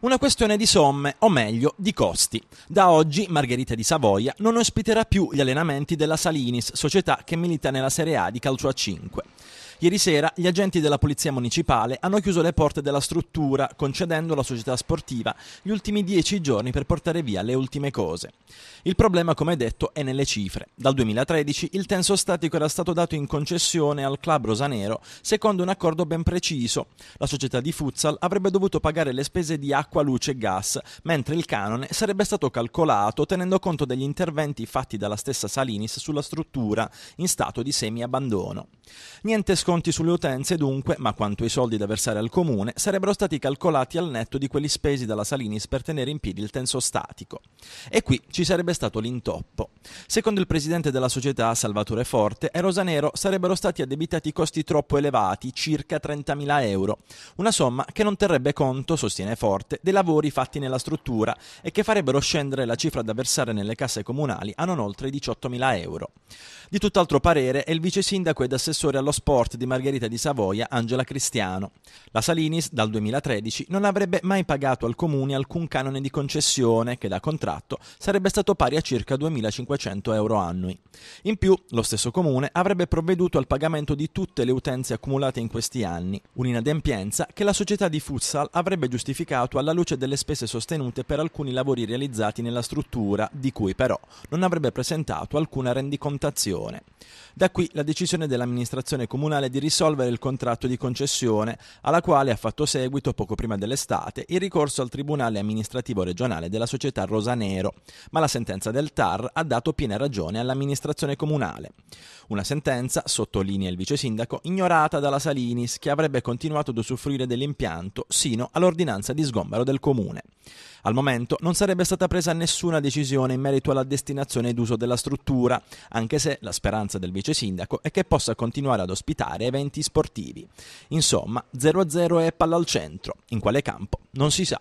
Una questione di somme, o meglio, di costi. Da oggi Margherita di Savoia non ospiterà più gli allenamenti della Salinis, società che milita nella Serie A di calcio a 5. Ieri sera gli agenti della Polizia Municipale hanno chiuso le porte della struttura, concedendo alla società sportiva gli ultimi dieci giorni per portare via le ultime cose. Il problema, come detto, è nelle cifre. Dal 2013 il tenso statico era stato dato in concessione al club rosanero secondo un accordo ben preciso. La società di futsal avrebbe dovuto pagare le spese di acqua, luce e gas, mentre il canone sarebbe stato calcolato tenendo conto degli interventi fatti dalla stessa Salinis sulla struttura, in stato di semi-abbandono. Niente sconti sulle utenze dunque, ma quanto i soldi da versare al comune, sarebbero stati calcolati al netto di quelli spesi dalla Salinis per tenere in piedi il tenso statico. E qui ci sarebbe stato l'intoppo. Secondo il presidente della società, Salvatore Forte, e Rosanero sarebbero stati addebitati costi troppo elevati, circa 30.000 euro, una somma che non terrebbe conto, sostiene Forte, dei lavori fatti nella struttura e che farebbero scendere la cifra da versare nelle casse comunali a non oltre 18.000 euro. Di tutt'altro parere è il vice sindaco ed assessore allo sport di Margherita di Savoia Angela Cristiano. La Salinis dal 2013 non avrebbe mai pagato al comune alcun canone di concessione che da contratto sarebbe stato pari a circa 2.500 euro annui. In più, lo stesso comune avrebbe provveduto al pagamento di tutte le utenze accumulate in questi anni, un'inadempienza che la società di Futsal avrebbe giustificato alla luce delle spese sostenute per alcuni lavori realizzati nella struttura, di cui però non avrebbe presentato alcuna rendicontazione. Da qui la decisione dell'amministrazione comunale finale di risolvere il contratto di concessione, alla quale ha fatto seguito poco prima dell'estate il ricorso al Tribunale amministrativo regionale della società Rosanero, ma la sentenza del TAR ha dato piena ragione all'amministrazione comunale. Una sentenza, sottolinea il vice sindaco, ignorata dalla Salinis, che avrebbe continuato ad usufruire dell'impianto sino all'ordinanza di sgombero del comune. Al momento non sarebbe stata presa nessuna decisione in merito alla destinazione ed uso della struttura, anche se la speranza del vice sindaco è che possa continuare ad ospitare eventi sportivi. Insomma, 0-0 e palla al centro, in quale campo non si sa.